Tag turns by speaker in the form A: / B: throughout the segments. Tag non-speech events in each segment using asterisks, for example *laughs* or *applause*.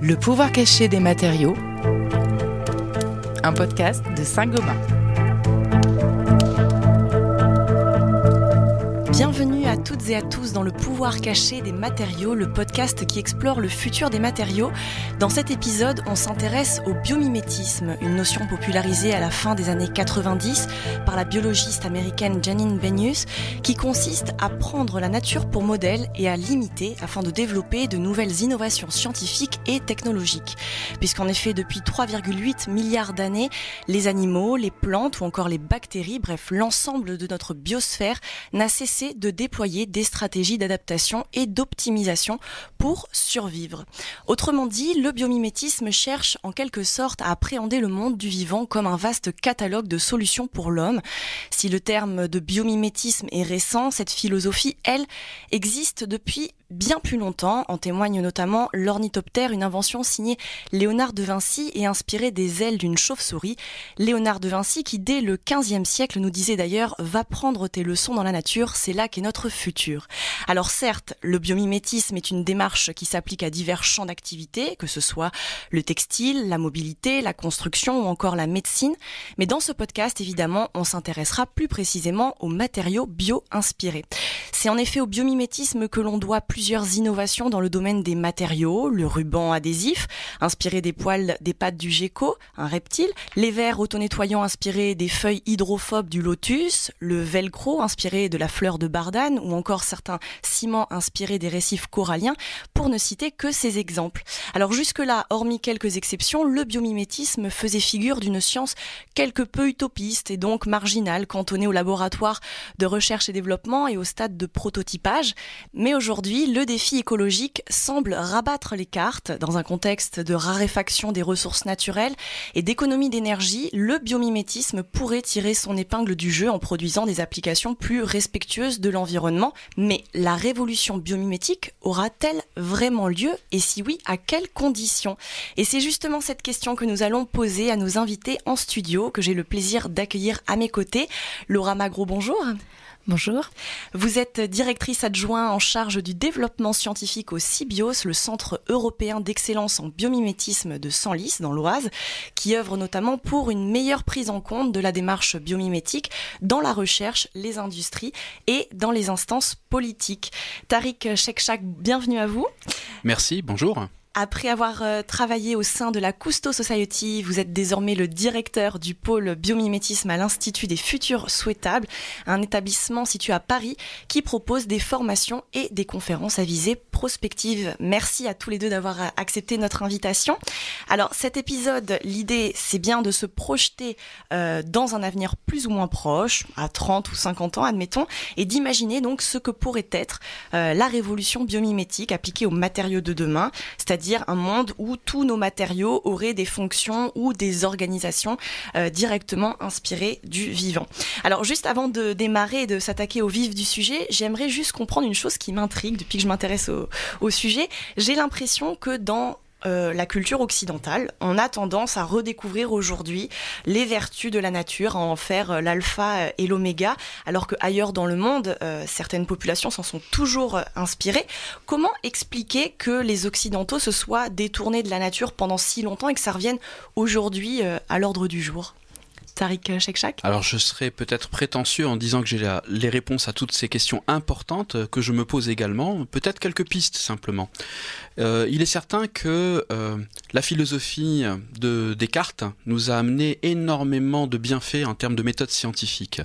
A: Le pouvoir caché des matériaux, un podcast de Saint-Gobain.
B: Bienvenue toutes et à tous dans Le pouvoir caché des matériaux, le podcast qui explore le futur des matériaux. Dans cet épisode, on s'intéresse au biomimétisme, une notion popularisée à la fin des années 90 par la biologiste américaine Janine Benyus, qui consiste à prendre la nature pour modèle et à l'imiter afin de développer de nouvelles innovations scientifiques et technologiques. Puisqu'en effet, depuis 3,8 milliards d'années, les animaux, les plantes ou encore les bactéries, bref, l'ensemble de notre biosphère n'a cessé de déployer des stratégies d'adaptation et d'optimisation pour survivre. Autrement dit, le biomimétisme cherche en quelque sorte à appréhender le monde du vivant comme un vaste catalogue de solutions pour l'homme. Si le terme de biomimétisme est récent, cette philosophie, elle, existe depuis bien plus longtemps, en témoigne notamment l'ornithoptère, une invention signée Léonard de Vinci et inspirée des ailes d'une chauve-souris. Léonard de Vinci qui, dès le 15e siècle, nous disait d'ailleurs « Va prendre tes leçons dans la nature, c'est là qu'est notre futur. Alors certes, le biomimétisme est une démarche qui s'applique à divers champs d'activité, que ce soit le textile, la mobilité, la construction ou encore la médecine, mais dans ce podcast, évidemment, on s'intéressera plus précisément aux matériaux bio-inspirés. C'est en effet au biomimétisme que l'on doit plusieurs innovations dans le domaine des matériaux, le ruban adhésif, inspiré des poils des pattes du gecko, un reptile, les verres autonettoyants inspirés des feuilles hydrophobes du lotus, le velcro inspiré de la fleur de bardane ou encore certains ciments inspirés des récifs coralliens, pour ne citer que ces exemples. Alors jusque-là, hormis quelques exceptions, le biomimétisme faisait figure d'une science quelque peu utopiste et donc marginale, cantonnée au laboratoire de recherche et développement et au stade de prototypage. Mais aujourd'hui, le défi écologique semble rabattre les cartes dans un contexte de raréfaction des ressources naturelles et d'économie d'énergie, le biomimétisme pourrait tirer son épingle du jeu en produisant des applications plus respectueuses de l'environnement mais la révolution biomimétique aura-t-elle vraiment lieu et si oui, à quelles conditions Et c'est justement cette question que nous allons poser à nos invités en studio, que j'ai le plaisir d'accueillir à mes côtés. Laura Magro, bonjour. Bonjour. Vous êtes directrice adjointe en charge du développement scientifique au CIBIOS, le Centre européen d'excellence en biomimétisme de Senlis, dans l'Oise, qui œuvre notamment pour une meilleure prise en compte de la démarche biomimétique dans la recherche, les industries et dans les instances politiques. Tariq Chekchak, bienvenue à vous.
C: Merci, bonjour.
B: Après avoir euh, travaillé au sein de la Cousteau Society, vous êtes désormais le directeur du pôle biomimétisme à l'Institut des Futurs Souhaitables, un établissement situé à Paris qui propose des formations et des conférences à visée prospective. Merci à tous les deux d'avoir euh, accepté notre invitation. Alors cet épisode, l'idée, c'est bien de se projeter euh, dans un avenir plus ou moins proche, à 30 ou 50 ans, admettons, et d'imaginer donc ce que pourrait être la révolution biomimétique appliquée aux matériaux de demain, c'est-à-dire un monde où tous nos matériaux auraient des fonctions ou des organisations euh, directement inspirées du vivant. Alors juste avant de démarrer et de s'attaquer au vif du sujet, j'aimerais juste comprendre une chose qui m'intrigue depuis que je m'intéresse au, au sujet. J'ai l'impression que dans euh, la culture occidentale, on a tendance à redécouvrir aujourd'hui les vertus de la nature, à en faire euh, l'alpha euh, et l'oméga, alors qu'ailleurs dans le monde, certaines populations s'en sont toujours inspirées. Comment expliquer que les Occidentaux se soient détournés de la nature pendant si longtemps et que ça revienne aujourd'hui à l'ordre du jour Tariq Chekchak.
C: Alors je serais peut-être prétentieux en disant que j'ai les réponses à toutes ces questions importantes euh, que je me pose également, peut-être quelques pistes simplement. Euh, il est certain que euh, la philosophie de Descartes nous a amené énormément de bienfaits en termes de méthode scientifique.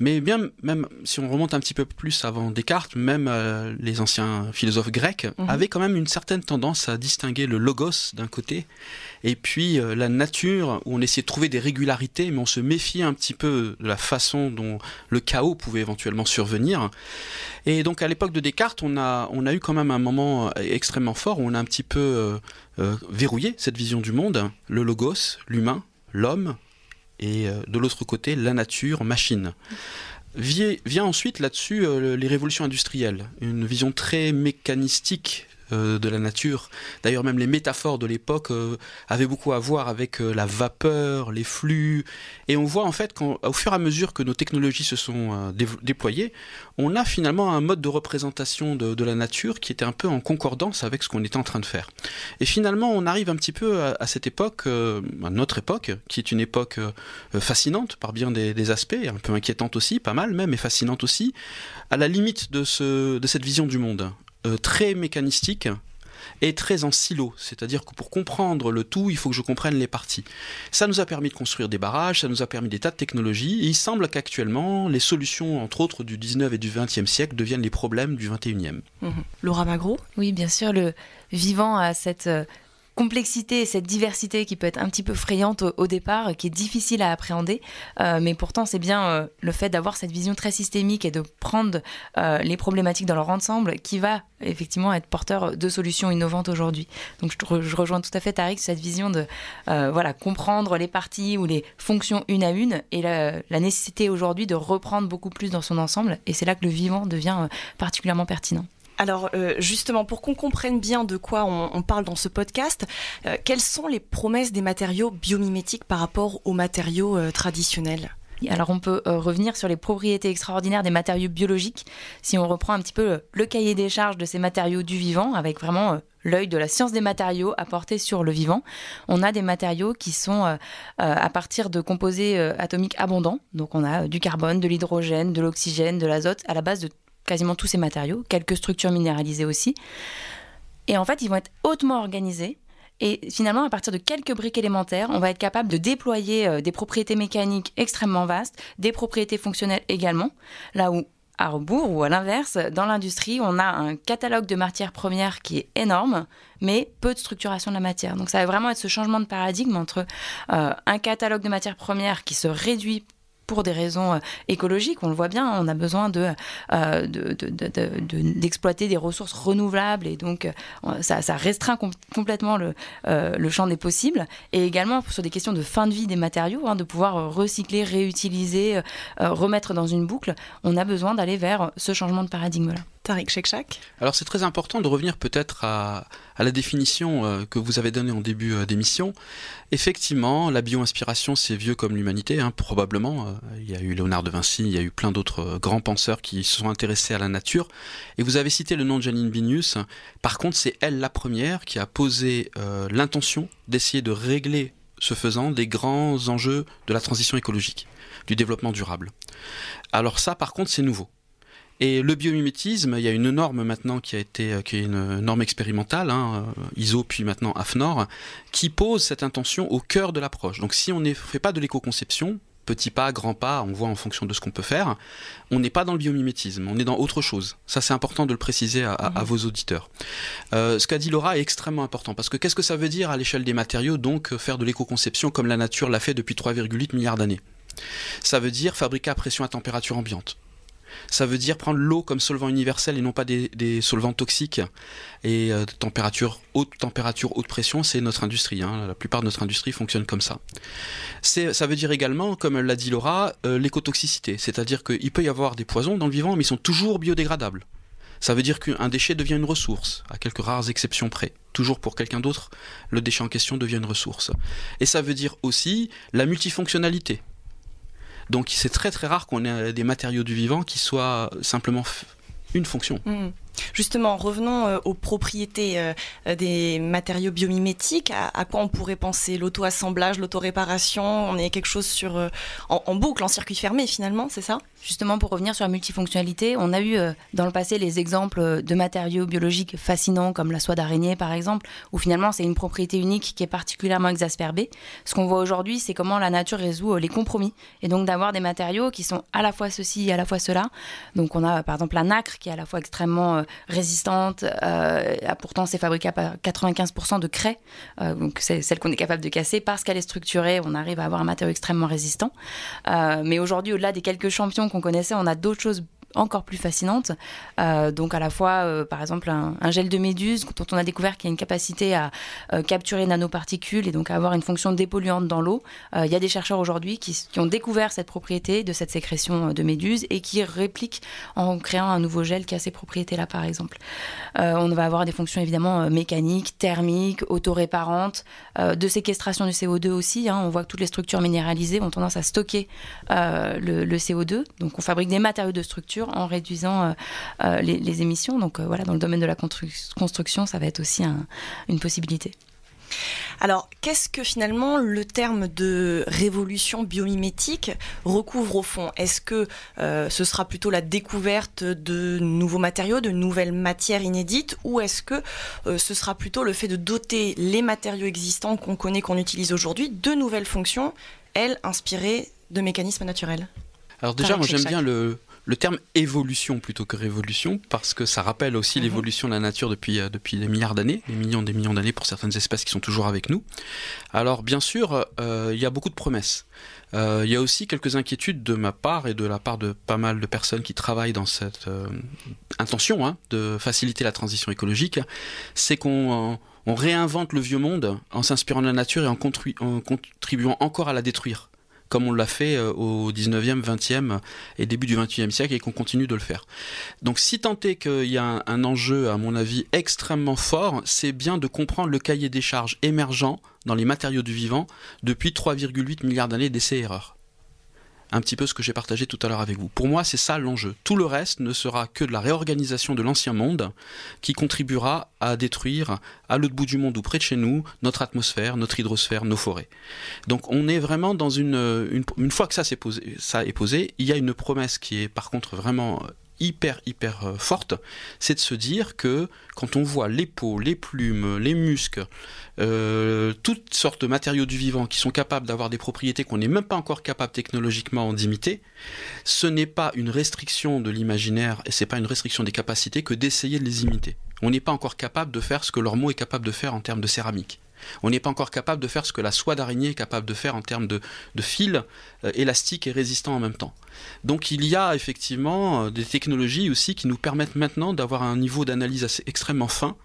C: Mais bien même si on remonte un petit peu plus avant Descartes, même les anciens philosophes grecs mhm. avaient quand même une certaine tendance à distinguer le logos d'un côté et puis euh, la nature, où on essayait de trouver des régularités, mais on se méfiait un petit peu de la façon dont le chaos pouvait éventuellement survenir. Et donc à l'époque de Descartes, on a, on a eu quand même un moment euh, extrêmement fort où on a un petit peu euh, verrouillé cette vision du monde, le logos, l'humain, l'homme, et de l'autre côté, la nature, machine. Vient ensuite là-dessus les révolutions industrielles, une vision très mécanistique euh, de la nature. D'ailleurs, même les métaphores de l'époque euh, avaient beaucoup à voir avec euh, la vapeur, les flux. Et on voit en fait qu'au fur et à mesure que nos technologies se sont déployées, on a finalement un mode de représentation de, la nature qui était un peu en concordance avec ce qu'on était en train de faire. Et finalement, on arrive un petit peu à, cette époque, à notre époque, qui est une époque fascinante par bien des, aspects, un peu inquiétante aussi, pas mal même, et fascinante aussi, à la limite de cette vision du monde. Euh, très mécanistique et très en silo, c'est-à-dire que pour comprendre le tout, il faut que je comprenne les parties. Ça nous a permis de construire des barrages, ça nous a permis des tas de technologies, il semble qu'actuellement, les solutions, entre autres, du 19 et du 20e siècle deviennent les problèmes du 21e.
A: Mmh. Laura Magro Oui, bien sûr, le vivant à cette euh, complexité et cette diversité qui peut être un petit peu frayante au, départ, qui est difficile à appréhender, euh, mais pourtant c'est bien euh, le fait d'avoir cette vision très systémique et de prendre euh, les problématiques dans leur ensemble qui va effectivement être porteur de solutions innovantes aujourd'hui. Donc je, rejoins tout à fait Tariq cette vision de voilà comprendre les parties ou les fonctions une à une et la nécessité aujourd'hui de reprendre beaucoup plus dans son ensemble et c'est là que le vivant devient particulièrement pertinent.
B: Alors euh, justement, pour qu'on comprenne bien de quoi on, parle dans ce podcast, euh, quelles sont les promesses des
A: matériaux biomimétiques par rapport aux matériaux euh, traditionnels alors on peut revenir sur les propriétés extraordinaires des matériaux biologiques si on reprend un petit peu le, cahier des charges de ces matériaux du vivant avec vraiment l'œil de la science des matériaux apporté sur le vivant. On a des matériaux qui sont à partir de composés atomiques abondants, donc on a du carbone, de l'hydrogène, de l'oxygène, de l'azote à la base de quasiment tous ces matériaux, quelques structures minéralisées aussi. Et en fait, ils vont être hautement organisés. Et finalement, à partir de quelques briques élémentaires, on va être capable de déployer euh, des propriétés mécaniques extrêmement vastes, des propriétés fonctionnelles également, là où à rebours ou à l'inverse, dans l'industrie, on a un catalogue de matières premières qui est énorme, mais peu de structuration de la matière. Donc ça va vraiment être ce changement de paradigme entre euh, un catalogue de matières premières qui se réduit pour des raisons euh, écologiques, on le voit bien, on a besoin de, euh, d'exploiter des ressources renouvelables et donc euh, ça, restreint complètement le, le, champ des possibles. Et également sur des questions de fin de vie des matériaux, hein, de pouvoir recycler, réutiliser, remettre dans une boucle, on a besoin d'aller vers ce changement de paradigme-là. Tariq Chekchak.
C: Alors c'est très important de revenir peut-être à, la définition euh, que vous avez donnée en début euh, d'émission. Effectivement, la bio-inspiration, c'est vieux comme l'humanité, hein, probablement. Euh, il y a eu Léonard de Vinci, il y a eu plein d'autres grands penseurs qui se sont intéressés à la nature. Et vous avez cité le nom de Janine Binius. Par contre, c'est elle la première qui a posé l'intention d'essayer de régler ce faisant des grands enjeux de la transition écologique, du développement durable. Alors ça, par contre, c'est nouveau. Et le biomimétisme, il y a une norme maintenant qui a été, euh, qui est une norme expérimentale, hein, euh, ISO puis maintenant AFNOR, qui pose cette intention au cœur de l'approche. Donc si on ne fait pas de l'éco-conception, petit pas, grand pas, on voit en fonction de ce qu'on peut faire, on n'est pas dans le biomimétisme, on est dans autre chose. Ça c'est important de le préciser à, mmh. vos auditeurs. Euh, ce qu'a dit Laura est extrêmement important, parce que qu'est-ce que ça veut dire à l'échelle des matériaux, donc faire de l'éco-conception comme la nature l'a fait depuis 3,8 milliards d'années ça veut dire fabriquer à pression à température ambiante. Ça veut dire prendre l'eau comme solvant universel et non pas des, solvants toxiques. Et euh, température haute, température haute pression, c'est notre industrie. Hein. La plupart de notre industrie fonctionne comme ça. Ça veut dire également, comme l'a dit Laura, euh, l'écotoxicité. C'est-à-dire qu'il peut y avoir des poisons dans le vivant, mais ils sont toujours biodégradables. Ça veut dire qu'un déchet devient une ressource, à quelques rares exceptions près. Toujours pour quelqu'un d'autre, le déchet en question devient une ressource. Et ça veut dire aussi la multifonctionnalité. Donc c'est très très rare qu'on ait des matériaux du vivant qui soient simplement une fonction.
B: Mm. Justement, revenons euh, aux propriétés euh, euh, des matériaux biomimétiques. À, quoi on pourrait penser
A: L'auto-assemblage, l'auto-réparation On est quelque chose sur, en, boucle, en circuit fermé finalement, c'est ça Justement, pour revenir sur la multifonctionnalité, on a eu dans le passé les exemples de matériaux biologiques fascinants comme la soie d'araignée par exemple, où finalement c'est une propriété unique qui est particulièrement exacerbée. Ce qu'on voit aujourd'hui, c'est comment la nature résout les compromis et donc d'avoir des matériaux qui sont à la fois ceci et à la fois cela. Donc on a par exemple la nacre qui est à la fois extrêmement euh, résistante. Euh, pourtant, c'est fabriqué à 95% de craie, euh, donc c'est celle qu'on est capable de casser. Parce qu'elle est structurée, on arrive à avoir un matériau extrêmement résistant. mais aujourd'hui, au-delà des quelques champions qu'on connaissait, on a d'autres choses encore plus fascinante, euh, donc à la fois, euh, par exemple, un, gel de méduse dont on a découvert qu'il y a une capacité à capturer euh, capturer nanoparticules et donc à avoir une fonction dépolluante dans l'eau. il y a des chercheurs aujourd'hui qui, ont découvert cette propriété de cette sécrétion de méduse et qui répliquent en créant un nouveau gel qui a ces propriétés-là, par exemple. on va avoir des fonctions évidemment mécaniques, thermiques, autoréparantes, de séquestration du CO2 aussi. Hein. On voit que toutes les structures minéralisées ont tendance à stocker le CO2. Donc on fabrique des matériaux de structure en réduisant euh, euh, les, émissions. Donc euh, voilà, dans le domaine de la construction, ça va être aussi une possibilité.
B: Alors, qu'est-ce que finalement le terme de révolution biomimétique recouvre au fond Est-ce que ce sera plutôt la découverte de nouveaux matériaux, de nouvelles matières inédites, ou est-ce que ce sera plutôt le fait de doter les matériaux existants qu'on connaît, qu'on utilise aujourd'hui, de nouvelles fonctions, elles inspirées de mécanismes naturels
C: Alors déjà, moi j'aime bien le, le terme évolution plutôt que révolution, parce que ça rappelle aussi mhm. l'évolution de la nature depuis, euh, depuis des milliards d'années, des millions des millions d'années pour certaines espèces qui sont toujours avec nous. Alors bien sûr, euh, il y a beaucoup de promesses. Euh, il y a aussi quelques inquiétudes de ma part et de la part de pas mal de personnes qui travaillent dans cette intention hein, de faciliter la transition écologique, c'est qu'on réinvente le vieux monde en s'inspirant de la nature et en, contribuant encore à la détruire comme on l'a fait euh, au 19e, 20e et début du 21e siècle et qu'on continue de le faire. Donc si tant est qu'il y a un, enjeu, à mon avis, extrêmement fort, c'est bien de comprendre le cahier des charges émergent dans les matériaux du vivant depuis 3,8 milliards d'années d'essais-erreurs un petit peu ce que j'ai partagé tout à l'heure avec vous. Pour moi, c'est ça l'enjeu. Tout le reste ne sera que de la réorganisation de l'ancien monde qui contribuera à détruire, à l'autre bout du monde ou près de chez nous, notre atmosphère, notre hydrosphère, nos forêts. Donc on est vraiment dans une... Une, fois que ça, posé, ça est posé, il y a une promesse qui est par contre vraiment hyper hyper euh, forte, c'est de se dire que quand on voit les peaux, les plumes, les muscles, euh, toutes sortes de matériaux du vivant qui sont capables d'avoir des propriétés qu'on n'est même pas encore capable technologiquement d'imiter, ce n'est pas une restriction de l'imaginaire et c'est pas une restriction des capacités que d'essayer de les imiter. On n'est pas encore capable de faire ce que mot est capable de faire en termes de céramique. On n'est pas encore capable de faire ce que la soie d'araignée est capable de faire en termes de, fils euh, élastiques et résistant en même temps. Donc il y a effectivement euh, des technologies aussi qui nous permettent maintenant d'avoir un niveau d'analyse extrêmement fin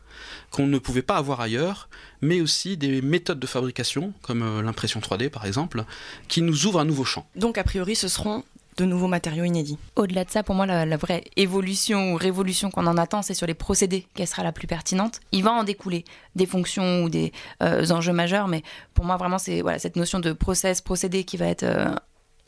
C: qu'on ne pouvait pas avoir ailleurs, mais aussi des méthodes de fabrication, comme euh, l'impression 3D par exemple, qui nous ouvrent un nouveau champ.
A: Donc a priori ce seront de nouveaux matériaux inédits. Au-delà de ça, pour moi, la, vraie évolution ou révolution qu'on en attend, c'est sur les procédés qu'elle sera la plus pertinente. Il va en découler des fonctions ou des euh, enjeux majeurs, mais pour moi, vraiment, c'est cette notion de process, procédé qui va être euh,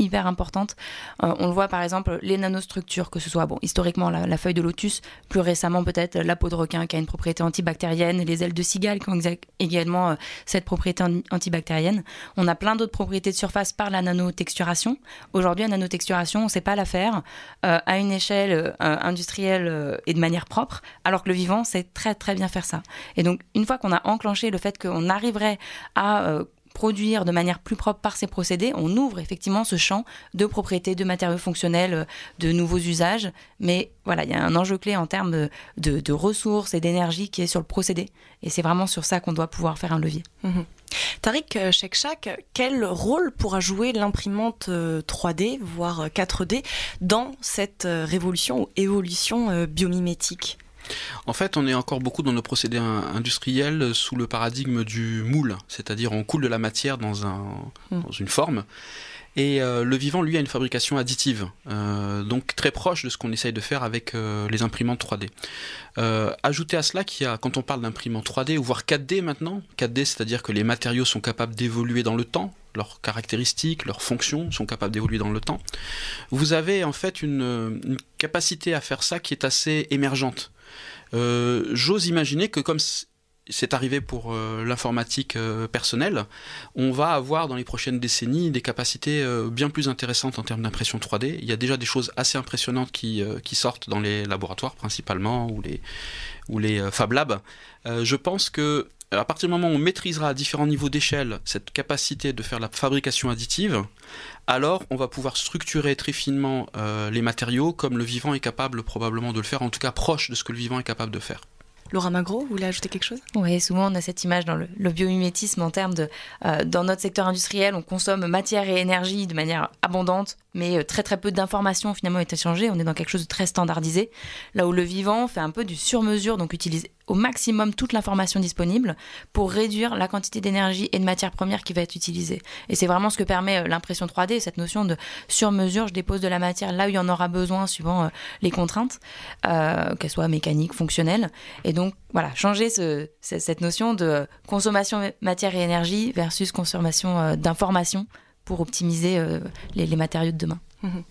A: hyper importante. Euh, on le voit par exemple, les nanostructures, que ce soit bon, historiquement la, feuille de lotus, plus récemment peut-être la peau de requin qui a une propriété antibactérienne, les ailes de cigale qui ont également euh, cette propriété antibactérienne. On a plein d'autres propriétés de surface par la nanotexturation. Aujourd'hui, la nanotexturation, on ne sait pas la faire euh, à une échelle industrielle et de manière propre, alors que le vivant sait très très bien faire ça. Et donc, une fois qu'on a enclenché le fait qu'on arriverait à produire de manière plus propre par ces procédés, on ouvre effectivement ce champ de propriétés, de matériaux fonctionnels, euh, de nouveaux usages. Mais voilà, il y a un enjeu clé en termes de, ressources et d'énergie qui est sur le procédé. Et c'est vraiment sur ça qu'on doit pouvoir faire un levier.
B: Mmh Tariq euh, quel rôle pourra jouer l'imprimante 3D, euh, voire 4D, dans cette révolution ou évolution biomimétique en fait, on est encore
C: beaucoup dans nos procédés industriels sous le paradigme du moule, c'est-à-dire on coule de la matière dans, hmm. une forme. Et euh, le vivant, lui, a une fabrication additive, euh, donc très proche de ce qu'on essaye de faire avec euh, les imprimantes 3D. ajoutez à cela qu'il y a, quand on parle d'imprimantes 3D, ou voire 4D maintenant, 4D, c'est-à-dire que les matériaux sont capables d'évoluer dans le temps, leurs caractéristiques, leurs fonctions sont capables d'évoluer dans le temps, vous avez en fait une capacité à faire ça qui est assez émergente. Euh, j'ose imaginer que comme c'est arrivé pour euh, l'informatique euh, personnelle, on va avoir dans les prochaines décennies des capacités bien plus intéressantes en termes d'impression 3D. Il y a déjà des choses assez impressionnantes qui, sortent dans les laboratoires principalement ou les, ou les Fab Labs. je pense que euh, à partir du moment où on maîtrisera à différents niveaux d'échelle cette capacité de faire la fabrication additive, alors on va pouvoir structurer très finement euh, les matériaux comme le vivant est capable probablement de le faire, en tout cas proche de ce que le vivant est capable de faire.
A: Laura Magro, vous voulez ajouter quelque chose Oui, souvent on a cette image dans le, biomimétisme en termes de, euh, dans notre secteur industriel, on consomme matière et énergie de manière abondante mais euh, très très peu d'informations finalement est échangée. On est dans quelque chose de très standardisé, là où le vivant fait un peu du sur-mesure, donc utilise au maximum toute l'information disponible pour réduire la quantité d'énergie et de matière première qui va être utilisée. Et c'est vraiment ce que permet euh, l'impression 3D, cette notion de sur-mesure, je dépose de la matière là où il y en aura besoin suivant euh, les contraintes, qu'elles soient mécaniques, fonctionnelles. Et donc voilà, changer cette notion de consommation matière et énergie versus consommation d'informations pour optimiser euh, les, matériaux de demain. Mhm.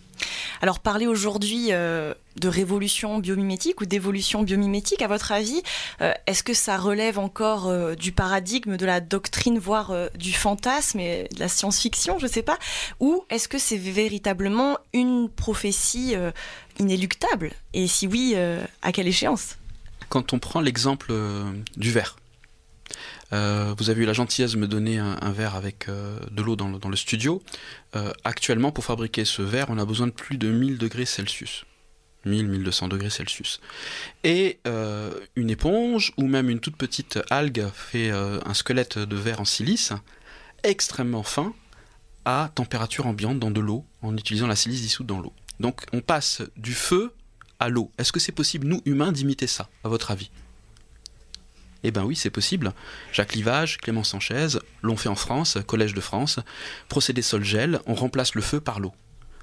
B: Alors parler aujourd'hui euh, de révolution biomimétique ou d'évolution biomimétique, à votre avis, euh, est-ce que ça relève encore du paradigme, de la doctrine, voire du fantasme et de la science-fiction, je ne sais pas, ou est-ce que c'est véritablement une prophétie inéluctable Et si oui, à quelle échéance
C: Quand on prend l'exemple du verre, euh, vous avez eu la gentillesse de me donner un, verre avec euh, de l'eau dans, le, studio. Euh, actuellement, pour fabriquer ce verre, on a besoin de plus de 1000 degrés Celsius. 1000-1200 degrés Celsius. Et une éponge ou même une toute petite algue fait un squelette de verre en silice extrêmement fin à température ambiante dans de l'eau en utilisant la silice dissoute dans l'eau. Donc on passe du feu à l'eau. Est-ce que c'est possible, nous humains, d'imiter ça, à votre avis eh bien oui, c'est possible. Jacques Livage, Clément Sanchez l'ont fait en France, Collège de France. Procédé sol-gel, on remplace le feu par l'eau.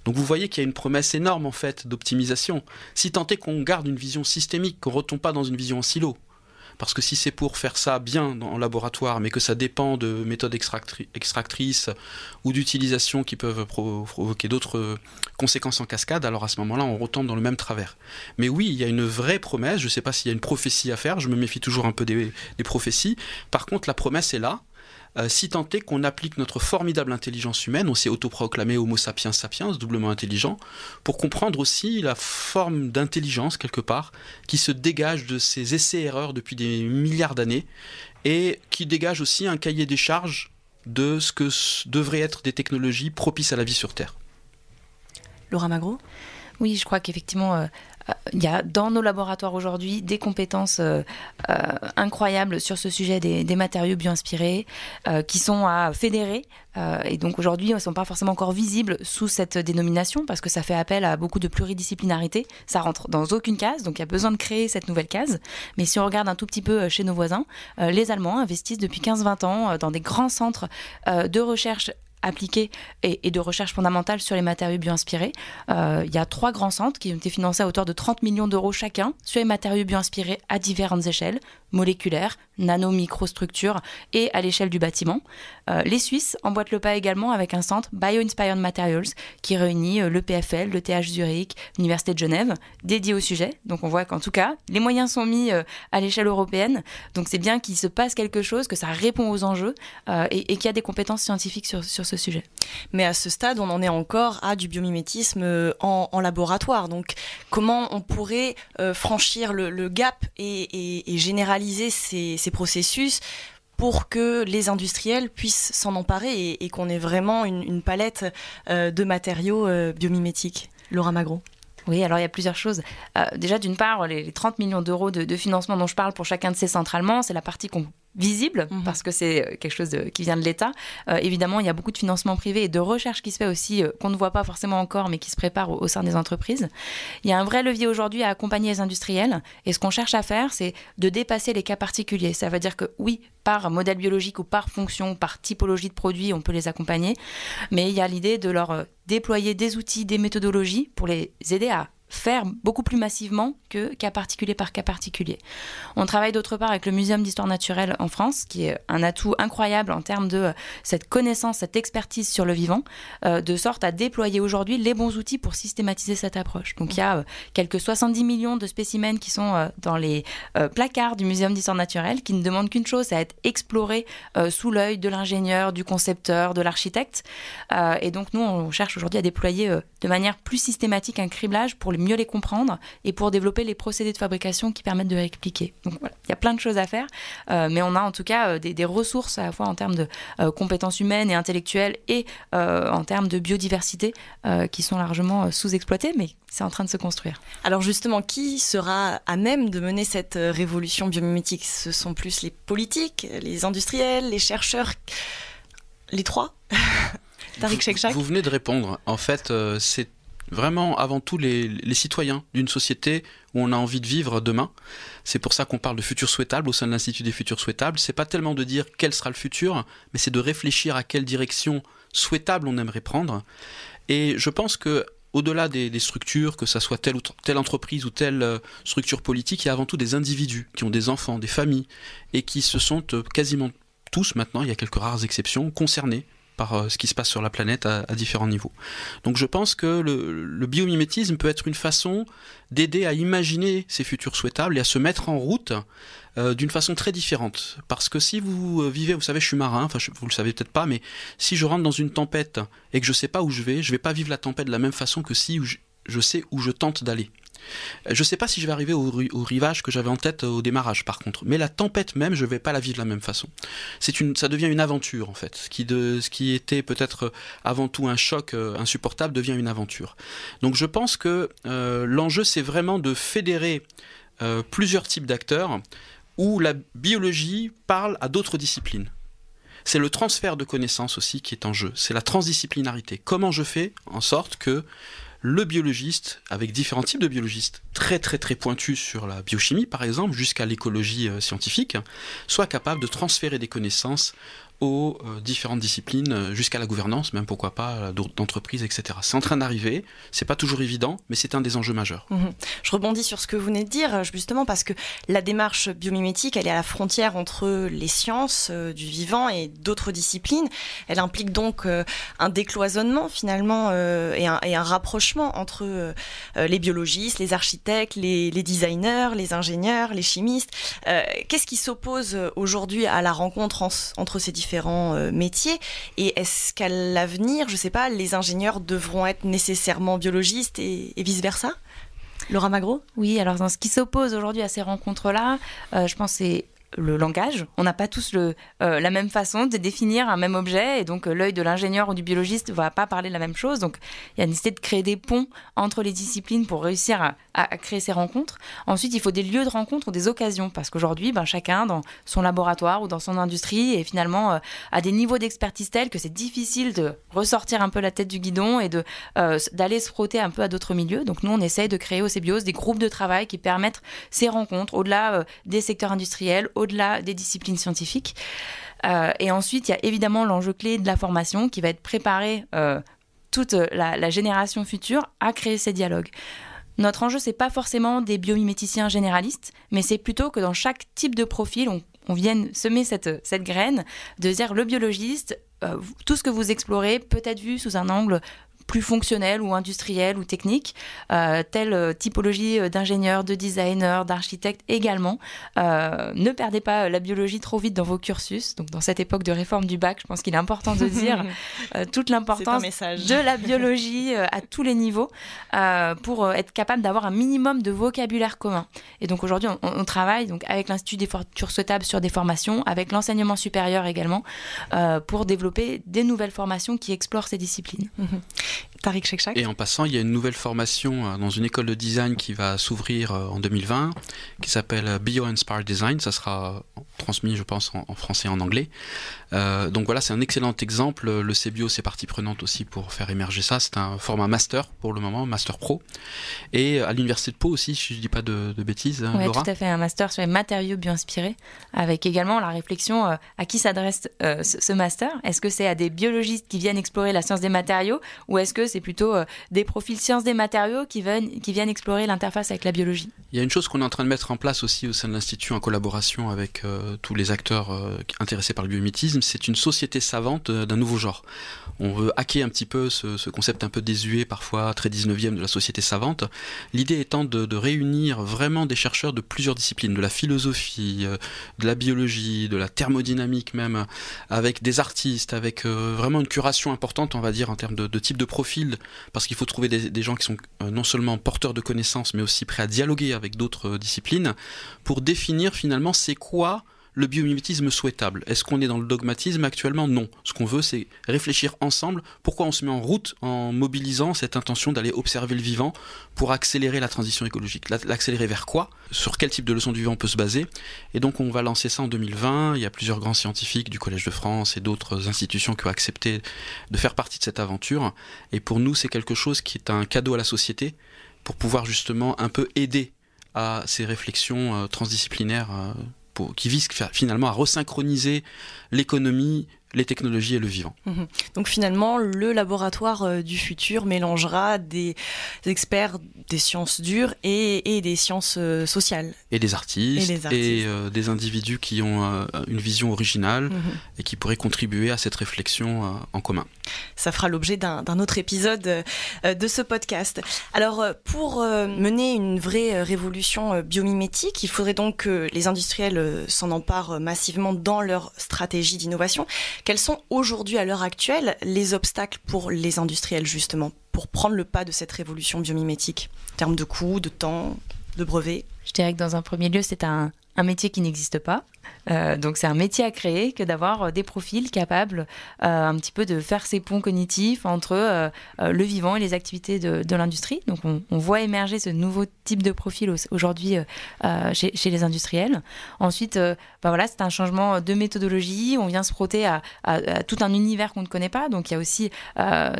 C: Donc vous voyez qu'il y a une promesse énorme en fait d'optimisation. Si tant est qu'on garde une vision systémique, qu'on ne retombe pas dans une vision en silo. Parce que si c'est pour faire ça bien en laboratoire, mais que ça dépend de méthodes extractrices ou d'utilisations qui peuvent provoquer d'autres euh, conséquences en cascade, alors à ce moment-là, on retombe dans le même travers. Mais oui, il y a une vraie promesse. Je ne sais pas s'il y a une prophétie à faire. Je me méfie toujours un peu des prophéties. Par contre, la promesse est là. Euh, si tant est qu'on applique notre formidable intelligence humaine, on s'est autoproclamé Homo sapiens sapiens, doublement intelligent, pour comprendre aussi la forme d'intelligence, quelque part, qui se dégage de ces essais-erreurs depuis des milliards d'années, et qui dégage aussi un cahier des charges de ce que devraient être des technologies propices à la vie sur Terre.
A: Laura Magro oui, je crois qu'effectivement, euh, il y a dans nos laboratoires aujourd'hui des compétences euh, euh, incroyables sur ce sujet des, des matériaux bioinspirés euh, qui sont à fédérer et donc aujourd'hui, ils ne sont pas forcément encore visibles sous cette dénomination parce que ça fait appel à beaucoup de pluridisciplinarité. Ça rentre dans aucune case, donc il y a besoin de créer cette nouvelle case. Mais si on regarde un tout petit peu chez nos voisins, les Allemands investissent depuis 15-20 ans dans des grands centres de recherche appliquée et, de recherche fondamentale sur les matériaux bioinspirés. Euh, il y a trois grands centres qui ont été financés à hauteur de 30 millions d'euros chacun sur les matériaux bioinspirés à différentes échelles, moléculaires, nano-microstructures et à l'échelle du bâtiment. Euh, les Suisses emboîtent le pas également avec un centre Bio-Inspired Materials qui réunit euh, le PFL, le TH Zurich, l'Université de Genève, dédié au sujet. Donc on voit qu'en tout cas, les moyens sont mis euh, à l'échelle européenne. Donc c'est bien qu'il se passe quelque chose, que ça répond aux enjeux et, et qu'il y a des compétences scientifiques sur, sur ce sujet.
B: Mais à ce stade, on en est encore à du biomimétisme euh, en, laboratoire. Donc, comment on pourrait euh, franchir le, gap et, généraliser ces, processus pour que les industriels puissent s'en emparer et, qu'on ait vraiment une, palette euh, de matériaux biomimétiques. Laura Magro.
A: Oui, alors il y a plusieurs choses. déjà, d'une part, les, 30 millions d'euros de, de, financement dont je parle pour chacun de ces centres c'est la partie qu'on visible mhm. parce que c'est euh, quelque chose qui vient de l'État. Euh, évidemment, il y a beaucoup de financement privé et de recherche qui se fait aussi, euh, qu'on ne voit pas forcément encore, mais qui se prépare au, sein des entreprises. Il y a un vrai levier aujourd'hui à accompagner les industriels. Et ce qu'on cherche à faire, c'est de dépasser les cas particuliers. Ça veut dire que oui, par modèle biologique ou par fonction, par typologie de produit, on peut les accompagner. Mais il y a l'idée de leur déployer des outils, des méthodologies pour les aider à faire beaucoup plus massivement que cas particulier par cas particulier. On travaille d'autre part avec le Muséum d'histoire naturelle en France, qui est un atout incroyable en termes de euh, cette connaissance, cette expertise sur le vivant, euh, de sorte à déployer aujourd'hui les bons outils pour systématiser cette approche. Donc il y a euh, quelques 70 millions de spécimens qui sont dans les placards du Muséum d'histoire naturelle, qui ne demandent qu'une chose, à être explorés sous l'œil de l'ingénieur, du concepteur, de l'architecte. et donc nous, on cherche aujourd'hui à déployer de manière plus systématique un criblage pour les mieux les comprendre et pour développer les procédés de fabrication qui permettent de répliquer. Donc voilà, il y a plein de choses à faire, euh, mais on a en tout cas euh, des, ressources à la fois en termes de euh, compétences humaines et intellectuelles et en termes de biodiversité qui sont largement sous-exploitées, mais c'est en train de se construire.
B: Alors justement, qui sera à même de mener cette révolution biomimétique Ce sont plus les politiques, les industriels, les chercheurs, les trois *laughs*
C: Tariq vous venez de répondre. En fait, c'est vraiment avant tout les, citoyens d'une société où on a envie de vivre demain. C'est pour ça qu'on parle de futur souhaitable au sein de l'Institut des futurs souhaitables. C'est pas tellement de dire quel sera le futur, mais c'est de réfléchir à quelle direction souhaitable on aimerait prendre. Et je pense que au-delà des, structures, que ce soit telle ou telle entreprise ou telle euh, structure politique, il y a avant tout des individus qui ont des enfants, des familles, et qui se sont euh, quasiment tous maintenant, il y a quelques rares exceptions, concernés par euh, ce qui se passe sur la planète à, différents niveaux. Donc je pense que le, biomimétisme peut être une façon d'aider à imaginer ces futurs souhaitables et à se mettre en route euh, d'une façon très différente. Parce que si vous euh, vivez, vous savez, je suis marin, enfin ne vous le savez peut-être pas, mais si je rentre dans une tempête et que je sais pas où je vais, je vais pas vivre la tempête de la même façon que si je sais où je tente d'aller. Euh, je ne sais pas si je vais arriver au, rivage que j'avais en tête euh, au démarrage, par contre. Mais la tempête même, je ne vais pas la vivre de la même façon. C'est une, ça devient une aventure, en fait. Ce qui, de, ce qui était peut-être euh, avant tout un choc insupportable devient une aventure. Donc je pense que l'enjeu, c'est vraiment de fédérer plusieurs types d'acteurs où la biologie parle à d'autres disciplines. C'est le transfert de connaissances aussi qui est en jeu. C'est la transdisciplinarité. Comment je fais en sorte que le biologiste, avec différents types de biologistes, très très très pointus sur la biochimie par exemple, jusqu'à l'écologie euh, scientifique, soit capable de transférer des connaissances aux euh, différentes disciplines, euh, jusqu'à la gouvernance, même pourquoi pas euh, d'entreprises, etc. C'est en train d'arriver, c'est pas toujours évident, mais c'est un des enjeux majeurs.
B: Mhm. Je rebondis sur ce que vous venez de dire, justement, parce que la démarche biomimétique, elle est à la frontière entre les sciences du vivant et d'autres disciplines. Elle implique donc un décloisonnement, finalement, et, un, rapprochement entre les biologistes, les architectes, les, designers, les ingénieurs, les chimistes. Qu'est-ce qui s'oppose aujourd'hui à la rencontre entre ces différents différents euh, métiers. Et est-ce qu'à l'avenir, je ne sais pas, les ingénieurs devront être nécessairement biologistes et, vice-versa
A: Laura Magro Oui, alors dans ce qui s'oppose aujourd'hui à ces rencontres-là, euh, je pense c'est le langage. On n'a pas tous le, euh, la même façon de définir un même objet et donc euh, l'œil de l'ingénieur ou du biologiste ne va pas parler de la même chose. Donc il y a une nécessité de créer des ponts entre les disciplines pour réussir à, créer ces rencontres. Ensuite, il faut des lieux de rencontre ou des occasions parce qu'aujourd'hui, ben, chacun dans son laboratoire ou dans son industrie et finalement à euh, des niveaux d'expertise tels que c'est difficile de ressortir un peu la tête du guidon et de, d'aller se frotter un peu à d'autres milieux. Donc nous, on essaye de créer au CBIOS des groupes de travail qui permettent ces rencontres au-delà des secteurs industriels au-delà des disciplines scientifiques. Euh, et ensuite, il y a évidemment l'enjeu clé de la formation qui va être préparée euh, toute euh, la, génération future à créer ces dialogues. Notre enjeu, c'est pas forcément des biomiméticiens généralistes, mais c'est plutôt que dans chaque type de profil, on, vienne semer cette, graine de dire le biologiste, tout ce que vous explorez peut être vu sous un angle plus fonctionnelles ou industrielles ou technique, euh, telle euh, typologie euh, d'ingénieur, de designer, d'architectes également. ne perdez pas la biologie trop vite dans vos cursus. Donc dans cette époque de réforme du bac, je pense qu'il est important de dire *laughs* toute l'importance de la biologie à tous les niveaux pour être capable d'avoir un minimum de vocabulaire commun. Et donc aujourd'hui, on, travaille donc avec l'Institut des fortures souhaitables sur des formations, avec l'enseignement supérieur également, pour développer des nouvelles formations qui explorent ces disciplines. *laughs* Et
C: en passant, il y a une nouvelle formation euh, dans une école de design qui va s'ouvrir euh, en 2020, qui s'appelle euh, Bio Inspired Design. Ça sera transmis, je pense, en, français et en anglais, euh, donc voilà, c'est un excellent exemple. Le CBIO, c'est partie prenante aussi pour faire émerger ça. C'est un format master pour le moment, master pro. Et à l'université de Pau aussi, si je ne dis pas de, bêtises. Hein, oui, tout à
A: fait, un master sur les matériaux bioinspirés, avec également la réflexion euh, à qui s'adresse euh, ce, master. Est-ce que c'est à des biologistes qui viennent explorer la science des matériaux ou est-ce que c'est plutôt des profils sciences des matériaux qui viennent, qui viennent explorer l'interface avec la biologie
C: Il y a une chose qu'on est en train de mettre en place aussi au sein de l'Institut en collaboration avec tous les acteurs intéressés par le biométisme c'est une société savante euh, d'un nouveau genre. On veut hacker un petit peu ce, concept un peu désuet, parfois très 19e, de la société savante. L'idée étant de, réunir vraiment des chercheurs de plusieurs disciplines, de la philosophie, euh, de la biologie, de la thermodynamique même, avec des artistes, avec euh, vraiment une curation importante, on va dire, en termes de, type de profil, parce qu'il faut trouver des gens qui sont non seulement porteurs de connaissances, mais aussi prêts à dialoguer avec d'autres disciplines, pour définir finalement c'est quoi le biomimétisme souhaitable. Est-ce qu'on est dans le dogmatisme actuellement Non. Ce qu'on veut, c'est réfléchir ensemble pourquoi on se met en route en mobilisant cette intention d'aller observer le vivant pour accélérer la transition écologique. L'accélérer vers quoi Sur quel type de leçon du vivant on peut se baser Et donc on va lancer ça en 2020. Il y a plusieurs grands scientifiques du Collège de France et d'autres institutions qui ont accepté de faire partie de cette aventure. Et pour nous, c'est quelque chose qui est un cadeau à la société pour pouvoir justement un peu aider à ces réflexions euh, transdisciplinaires euh, qui vise finalement à resynchroniser l'économie les technologies et le vivant.
B: Mhm. Donc finalement, le laboratoire euh, du futur mélangera des experts des sciences dures et, des sciences euh, sociales.
C: Et des artistes. Et, des euh, individus qui ont une vision originale mhm. et qui pourraient contribuer à cette réflexion en commun.
B: Ça fera l'objet d'un autre épisode de ce podcast. Alors pour mener une vraie révolution biomimétique, il faudrait donc que les industriels s'en emparent massivement dans leur stratégie d'innovation. Quels sont aujourd'hui, à l'heure actuelle, les obstacles pour les industriels, justement, pour prendre le pas de cette révolution biomimétique En
A: termes de coûts, de temps, de brevets Je dirais que dans un premier lieu, c'est un, un métier qui n'existe pas. Euh, donc c'est un métier à créer que d'avoir euh, des profils capables euh, un petit peu de faire ces ponts cognitifs entre le vivant et les activités de, l'industrie. Donc on, voit émerger ce nouveau type de profil aujourd'hui chez, les industriels. Ensuite, ben voilà, c'est un changement de méthodologie. On vient se frotter à, tout un univers qu'on ne connaît pas. Donc il y a aussi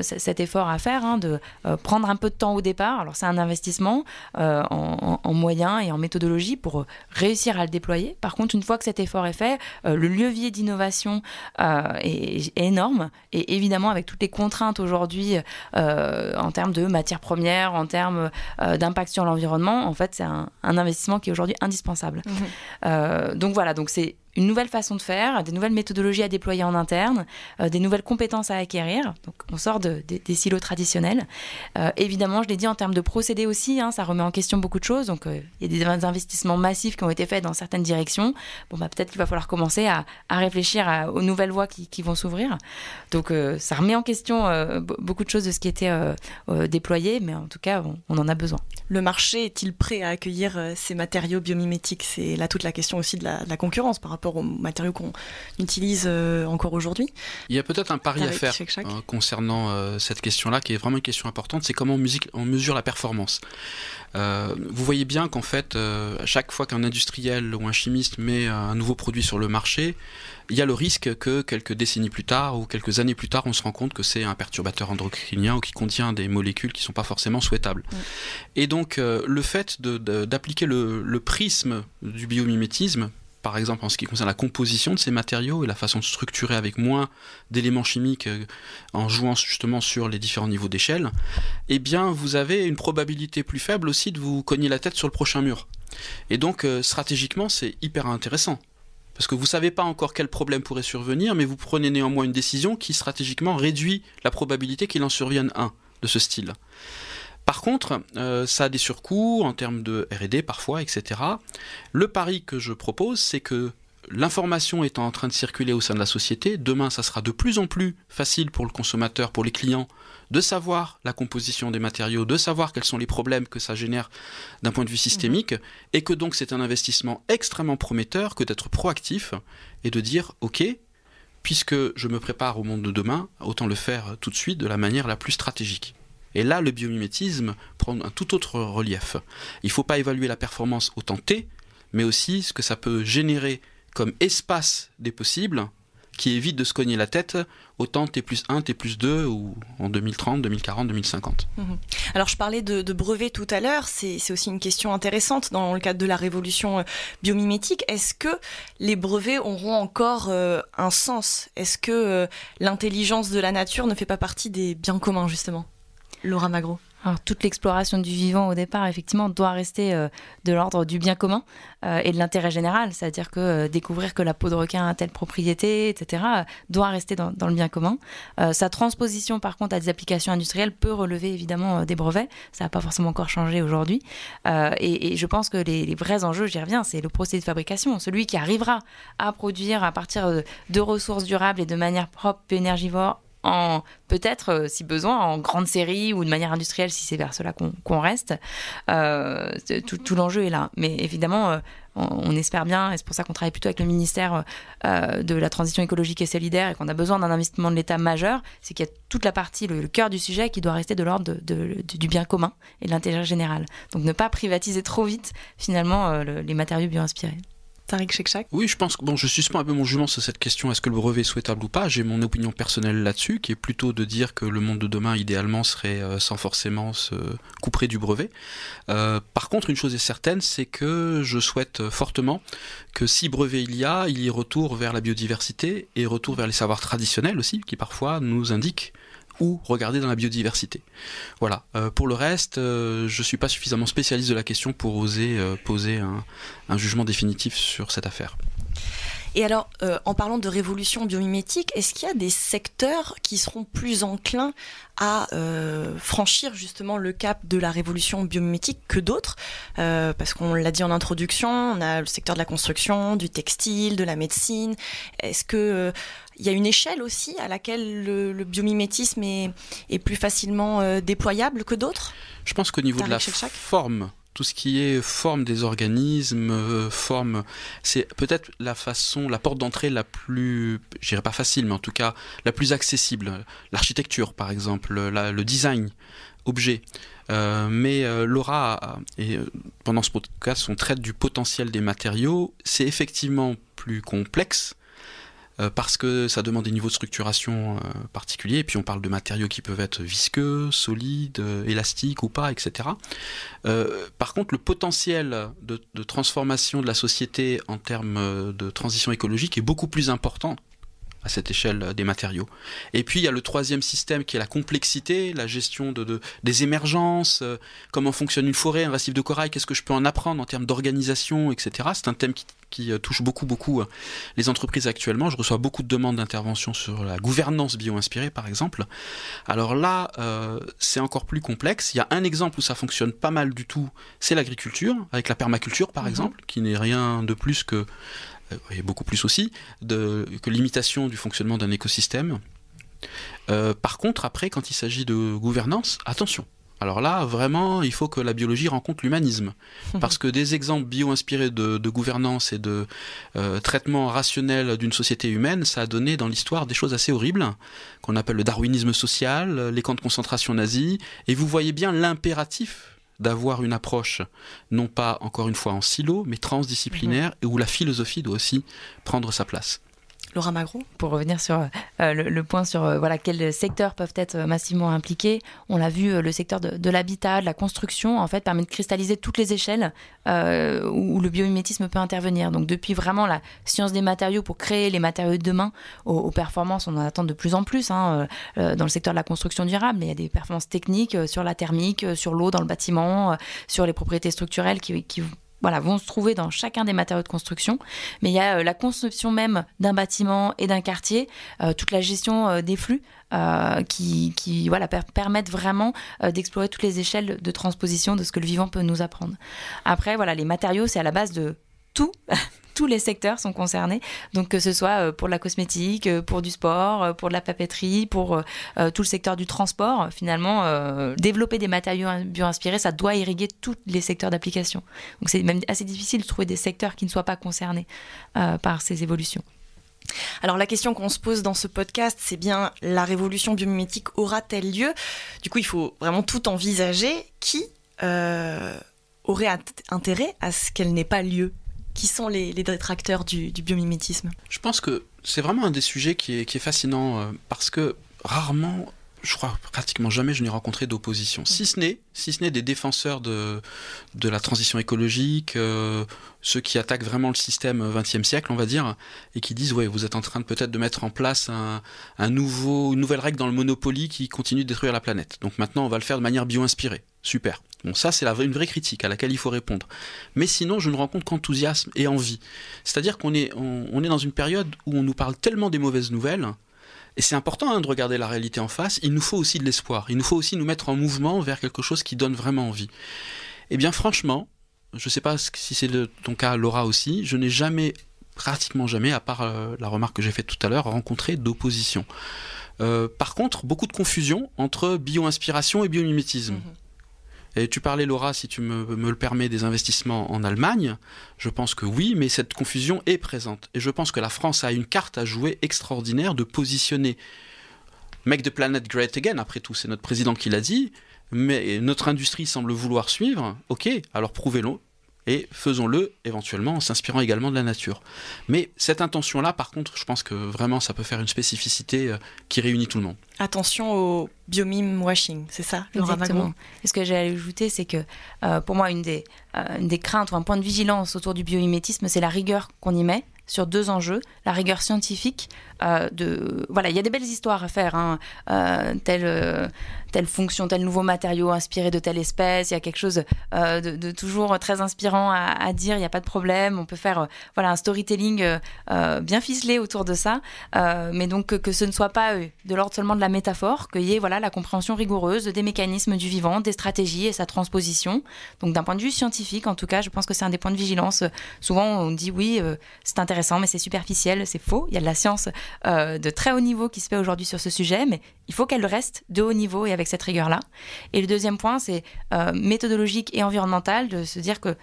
A: cet effort à faire hein, de prendre un peu de temps au départ. Alors c'est un investissement en, moyens et en méthodologie pour réussir à le déployer. Par contre, une fois que cette effort est fait, euh, le levier d'innovation euh, est, énorme. Et évidemment, avec toutes les contraintes aujourd'hui euh, en termes de matières premières, en termes d'impact sur l'environnement, en fait, c'est un, investissement qui est aujourd'hui indispensable. Mhm. donc voilà, donc c'est une nouvelle façon de faire, des nouvelles méthodologies à déployer en interne, euh, des nouvelles compétences à acquérir. Donc on sort des silos traditionnels. Euh, évidemment, je l'ai dit en termes de procédés aussi, hein, ça remet en question beaucoup de choses. Donc euh, il y a des investissements massifs qui ont été faits dans certaines directions. Bon, bah, peut-être qu'il va falloir commencer à, réfléchir aux nouvelles voies qui, vont s'ouvrir. Donc ça remet en question beaucoup de choses de ce qui était déployé, mais en tout cas, on, en a besoin.
B: Le marché est-il prêt à accueillir ces matériaux biomimétiques C'est là toute la question aussi de la, de la concurrence par rapport aux matériaux qu'on utilise euh, encore aujourd'hui.
C: Il y a peut-être un pari à faire hein, concernant euh, cette question-là, qui est vraiment une question importante, c'est comment on, mesure la performance. Euh, vous voyez bien qu'en fait, à chaque fois qu'un industriel ou un chimiste met un nouveau produit sur le marché, il y a le risque que quelques décennies plus tard ou quelques années plus tard, on se rend compte que c'est un perturbateur endocrinien ou qui contient des molécules qui ne sont pas forcément souhaitables. Et donc, le fait d'appliquer le prisme du biomimétisme, par exemple en ce qui concerne la composition de ces matériaux et la façon de structurer avec moins d'éléments chimiques euh, en jouant justement sur les différents niveaux d'échelle, eh bien vous avez une probabilité plus faible aussi de vous cogner la tête sur le prochain mur. Et donc euh, stratégiquement c'est hyper intéressant. Parce que vous ne savez pas encore quel problème pourrait survenir, mais vous prenez néanmoins une décision qui stratégiquement réduit la probabilité qu'il en survienne un de ce style. Par contre, euh, ça a des surcoûts en termes de RD parfois, etc. Le pari que je propose, c'est que l'information étant en train de circuler au sein de la société, demain, ça sera de plus en plus facile pour le consommateur, pour les clients, de savoir la composition des matériaux, de savoir quels sont les problèmes que ça génère d'un point de vue systémique, mhm. et que donc c'est un investissement extrêmement prometteur que d'être proactif et de dire, OK, puisque je me prépare au monde de demain, autant le faire tout de suite de la manière la plus stratégique. Et là, le biomimétisme prend un tout autre relief. Il ne faut pas évaluer la performance autant T, mais aussi ce que ça peut générer comme espace des possibles qui évite de se cogner la tête autant T plus 1, T plus 2 ou en 2030, 2040, 2050.
B: Alors je parlais de, brevets tout à l'heure, c'est aussi une question intéressante dans le cadre de la révolution euh, biomimétique. Est-ce que les brevets auront encore euh, un sens Est-ce que euh, l'intelligence de la nature
A: ne fait pas partie des biens communs justement Laura Magro alors, toute l'exploration du vivant au départ, effectivement, doit rester euh, de l'ordre du bien commun euh, et de l'intérêt général. C'est-à-dire que euh, découvrir que la peau de requin a telle propriété, etc., doit rester dans, le bien commun. sa transposition, par contre, à des applications industrielles peut relever évidemment des brevets. Ça n'a pas forcément encore changé aujourd'hui. Et, je pense que les, vrais enjeux, j'y reviens, c'est le procédé de fabrication. Celui qui arrivera à produire à partir de, de ressources durables et de manière propre, énergivore, peut-être, euh, si besoin, en grande série ou de manière industrielle, si c'est vers cela qu'on reste. Euh, tout, l'enjeu est là. Mais évidemment, euh, on, espère bien, et c'est pour ça qu'on travaille plutôt avec le ministère de la Transition écologique et solidaire, et qu'on a besoin d'un investissement de l'État majeur, c'est qu'il y a toute la partie, le, cœur du sujet, qui doit rester de l'ordre du bien commun et de l'intérêt général. Donc ne pas privatiser trop vite, finalement, les matériaux bio-inspirés oui, je
C: pense que bon, je suspends un peu mon jugement sur cette question est-ce que le brevet est souhaitable ou pas J'ai mon opinion personnelle là-dessus, qui est plutôt de dire que le monde de demain, idéalement, serait euh, sans forcément se couper du brevet. Euh, par contre, une chose est certaine, c'est que je souhaite fortement que si brevet il y a, il y retour vers la biodiversité et retour vers les savoirs traditionnels aussi, qui parfois nous indiquent ou regarder dans la biodiversité. Voilà. Euh, pour le reste, euh, je ne suis pas suffisamment spécialiste de la question pour oser euh, poser un, un, jugement définitif sur cette affaire.
B: Et alors, en parlant de révolution biomimétique, est-ce qu'il y a des secteurs qui seront plus enclins à franchir justement le cap de la révolution biomimétique que d'autres Parce qu'on l'a dit en introduction, on a le secteur de la construction, du textile, de la médecine. Est-ce que il y a une échelle aussi à laquelle le, biomimétisme est, est, plus facilement euh, déployable que d'autres Je pense qu'au niveau de la forme,
C: tout ce qui est forme des organismes, euh, forme, c'est peut-être la façon, la porte d'entrée la plus, je dirais pas facile, mais en tout cas la plus accessible. L'architecture, par exemple, le design, objet. Euh, mais Laura, et, pendant ce podcast, on traite du potentiel des matériaux. C'est effectivement plus complexe euh, parce que ça demande des niveaux de structuration euh, particuliers, et puis on parle de matériaux qui peuvent être visqueux, solides, euh, élastiques ou pas, etc. par contre, le potentiel de, de transformation de la société en termes de transition écologique est beaucoup plus important à cette échelle euh, des matériaux. Et puis il y a le troisième système qui est la complexité, la gestion de, des émergences, euh, comment fonctionne une forêt, un récif de corail, qu'est-ce que je peux en apprendre en termes d'organisation, etc. C'est un thème qui, euh, touche beaucoup, beaucoup hein, les entreprises actuellement. Je reçois beaucoup de demandes d'intervention sur la gouvernance bio-inspirée, par exemple. Alors là, c'est encore plus complexe. Il y a un exemple où ça fonctionne pas mal du tout, c'est l'agriculture, avec la permaculture, par mhm. exemple, qui n'est rien de plus que euh, et beaucoup plus aussi, que l'imitation du fonctionnement d'un écosystème. Euh, par contre, après, quand il s'agit de gouvernance, attention. Alors là, vraiment, il faut que la biologie rencontre l'humanisme. Mmh. Parce que des exemples bio-inspirés de, gouvernance et de euh, traitement rationnel d'une société humaine, ça a donné dans l'histoire des choses assez horribles, qu'on appelle le darwinisme social, les camps de concentration nazis. Et vous voyez bien l'impératif d'avoir une approche, non pas encore une fois en silo, mais transdisciplinaire, et où la philosophie doit aussi prendre sa place.
A: Pour revenir sur euh, le, point sur euh, voilà, quels secteurs peuvent être massivement impliqués, on l'a vu, euh, le secteur de, l'habitat, de la construction, en fait, permet de cristalliser toutes les échelles où, le biomimétisme peut intervenir. Donc depuis vraiment la science des matériaux pour créer les matériaux de demain aux, performances, on en attend de plus en plus hein, dans le secteur de la construction durable, mais il y a des performances techniques sur la thermique, sur l'eau dans le bâtiment, sur les propriétés structurelles qui, qui voilà, vont se trouver dans chacun des matériaux de construction. Mais il y a euh, la conception même d'un bâtiment et d'un quartier, euh, toute la gestion euh, des flux qui, qui, voilà, permettent vraiment d'explorer toutes les échelles de transposition de ce que le vivant peut nous apprendre. Après, voilà, les matériaux, c'est à la base de tout. *laughs* tous les secteurs sont concernés, donc que ce soit euh, pour la cosmétique, euh, pour du sport, euh, pour de la papeterie, pour tout le secteur du transport. Finalement, développer des matériaux bio-inspirés, ça doit irriguer tous les secteurs d'application. Donc c'est même assez difficile de trouver des secteurs qui ne soient pas concernés par ces évolutions.
B: Alors la question qu'on se pose dans ce podcast, c'est bien la révolution biomimétique aura-t-elle lieu Du coup, il faut vraiment tout envisager. Qui aurait intérêt à ce qu'elle n'ait pas lieu qui sont les, détracteurs du, biomimétisme
C: Je pense que c'est vraiment un des sujets qui est, fascinant euh, parce que rarement je crois pratiquement jamais je n'ai rencontré d'opposition, si mm. ce n'est si ce n'est des défenseurs de, de la transition écologique, euh, ceux qui attaquent vraiment le système 20e siècle, on va dire, et qui disent ouais vous êtes en train de peut-être de mettre en place un, nouveau une nouvelle règle dans le monopoly qui continue de détruire la planète. Donc maintenant on va le faire de manière bio-inspirée. Super. Bon, ça, c'est une vraie critique à laquelle il faut répondre. Mais sinon, je ne rencontre qu'enthousiasme et envie. C'est-à-dire qu'on est, on, est dans une période où on nous parle tellement des mauvaises nouvelles, et c'est important hein, de regarder la réalité en face, il nous faut aussi de l'espoir, il nous faut aussi nous mettre en mouvement vers quelque chose qui donne vraiment envie. Eh bien, franchement, je ne sais pas si c'est ton cas, Laura aussi, je n'ai jamais, pratiquement jamais, à part euh, la remarque que j'ai faite tout à l'heure, rencontré d'opposition. Euh, par contre, beaucoup de confusion entre bio-inspiration et biomimétisme. Mm-hmm. Et tu parlais, Laura, si tu me, me, le permets, des investissements en Allemagne. Je pense que oui, mais cette confusion est présente. Et je pense que la France a une carte à jouer extraordinaire de positionner. Make the planet great again, après tout, c'est notre président qui l'a dit. Mais notre industrie semble vouloir suivre. Ok, alors prouvez-le et faisons-le éventuellement en s'inspirant également de la nature. Mais cette intention-là, par contre, je pense que vraiment ça peut faire une spécificité euh, qui réunit tout le monde.
B: Attention
A: au biomim washing, c'est ça Exactement. Et ce que j'allais ajouter, c'est que euh, pour moi, une des, euh, une des craintes ou un point de vigilance autour du biomimétisme, c'est la rigueur qu'on y met sur deux enjeux, la rigueur scientifique euh, de voilà il y a des belles histoires à faire hein. euh, euh, telle fonction tel nouveau matériau inspiré de telle espèce il y a quelque chose de, toujours très inspirant à, dire il n'y a pas de problème on peut faire voilà un storytelling bien ficelé autour de ça mais donc que, ce ne soit pas de l'ordre seulement de la métaphore qu'il y ait voilà la compréhension rigoureuse des mécanismes du vivant des stratégies et sa transposition donc d'un point de vue scientifique en tout cas je pense que c'est un des points de vigilance souvent on dit oui c'est intéressant mais c'est superficiel c'est faux il y a de la science euh, de très haut niveau qui se fait aujourd'hui sur ce sujet, mais il faut qu'elle reste de haut niveau et avec cette rigueur-là. Et le deuxième point, c'est euh, méthodologique et environnemental, de se dire que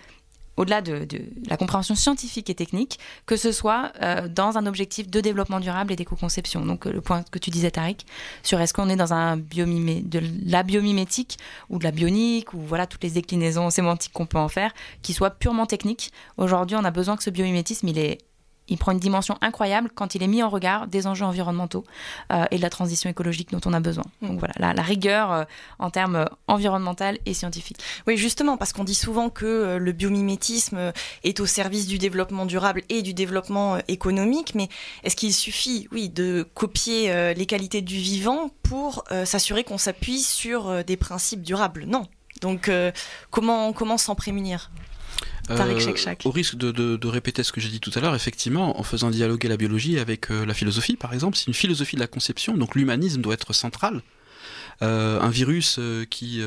A: au-delà de, la compréhension scientifique et technique, que ce soit euh, dans un objectif de développement durable et d'éco-conception. Donc le point que tu disais, Tariq, sur est-ce qu'on est dans un biomimé, de la biomimétique ou de la bionique, ou voilà toutes les déclinaisons sémantiques qu'on peut en faire, qui soit purement technique. Aujourd'hui, on a besoin que ce biomimétisme, il est il prend une dimension incroyable quand il est mis en regard des enjeux environnementaux euh, et de la transition écologique dont on a besoin. Mm. Donc voilà, la, rigueur euh, en termes euh, environnemental et scientifique. Oui, justement, parce qu'on dit
B: souvent que le biomimétisme est au service du développement durable et du développement économique, mais est-ce qu'il suffit, oui, de copier les qualités du vivant pour s'assurer qu'on s'appuie sur des principes durables Non. Donc comment, comment s'en prémunir euh,
C: au risque de, répéter ce que j'ai dit tout à l'heure, effectivement, en faisant dialoguer la biologie avec euh, la philosophie, par exemple, c'est une philosophie de la conception, donc l'humanisme doit être central. Euh, un virus qui,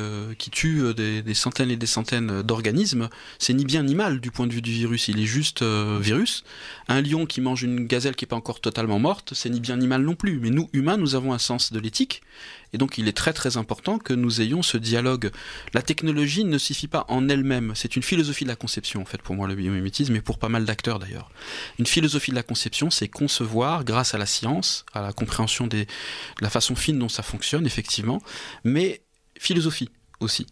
C: tue des, des, centaines et des centaines d'organismes, c'est ni bien ni mal du point de vue du virus, il est juste virus. Un lion qui mange une gazelle qui n'est pas encore totalement morte, c'est ni bien ni mal non plus. Mais nous, humains, nous avons un sens de l'éthique, et donc il est très très important que nous ayons ce dialogue. La technologie ne suffit pas en elle-même, c'est une philosophie de la conception en fait pour moi le biomimétisme et pour pas mal d'acteurs d'ailleurs. Une philosophie de la conception, c'est concevoir grâce à la science, à la compréhension de la façon fine dont ça fonctionne effectivement, mais philosophie aussi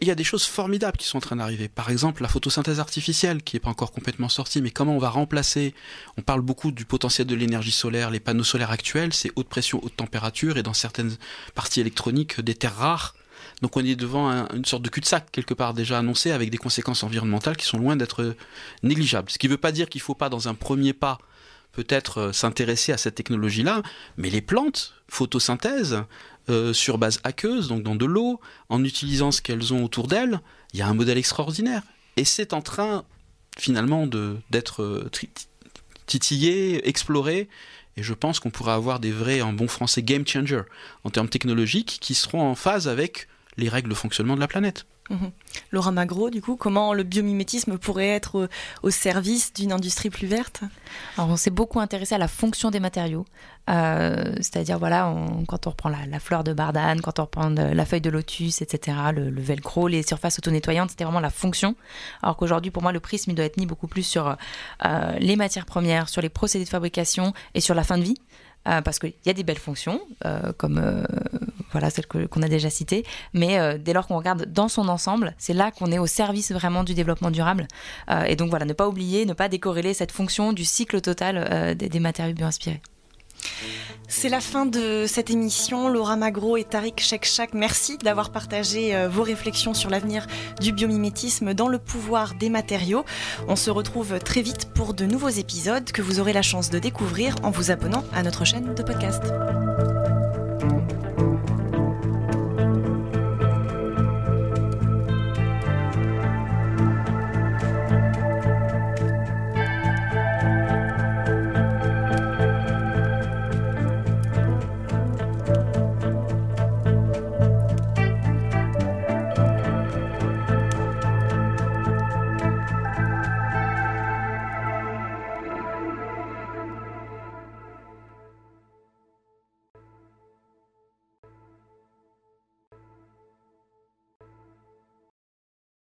C: il y a des choses formidables qui sont en train d'arriver. Par exemple, la photosynthèse artificielle, qui n'est pas encore complètement sortie, mais comment on va remplacer On parle beaucoup du potentiel de l'énergie solaire. Les panneaux solaires actuels, c'est haute pression, haute température, et dans certaines parties électroniques, des terres rares. Donc on est devant une sorte de cul-de-sac quelque part déjà annoncé avec des conséquences environnementales qui sont loin d'être euh, négligeables. Ce qui ne veut pas dire qu'il ne faut pas dans un premier pas peut-être euh, s'intéresser à cette technologie-là, mais les plantes, photosynthèse, euh, sur base aqueuse, donc dans de l'eau, en utilisant ce qu'elles ont autour d'elles, il y a un modèle extraordinaire. Et c'est en train, finalement, d'être euh, titillé, exploré, et je pense qu'on pourra avoir des vrais, en bon français, game changers en termes technologiques qui seront en phase avec les règles de fonctionnement de la planète.
B: Mhm. Laura Magro, du coup, comment le biomimétisme pourrait être euh, au, service d'une industrie plus verte
A: Alors, on s'est beaucoup intéressé à la fonction des matériaux. Euh, c'est-à-dire, voilà, quand on reprend la, fleur de bardane, quand on reprend la feuille de lotus, etc., le, velcro, les surfaces auto-nettoyantes, c'était vraiment la fonction. Alors qu'aujourd'hui, pour moi, le prisme doit être mis beaucoup plus sur euh, les matières premières, sur les procédés de fabrication et sur la fin de vie. parce qu'il y a des belles fonctions, comme voilà, celle qu'on a déjà citée. Mais euh, dès lors qu'on regarde dans son ensemble, c'est là qu'on est au service vraiment du développement durable. Euh, et donc voilà, ne pas oublier, ne pas décorréler cette fonction du cycle total euh, des, des matériaux bioinspirés.
B: C'est la fin de cette émission. Laura Magro et Tariq Chekchak, merci d'avoir partagé vos réflexions sur l'avenir du biomimétisme dans le pouvoir des matériaux. On se retrouve très vite pour de nouveaux épisodes que vous aurez la chance de découvrir en vous abonnant à notre chaîne de podcast.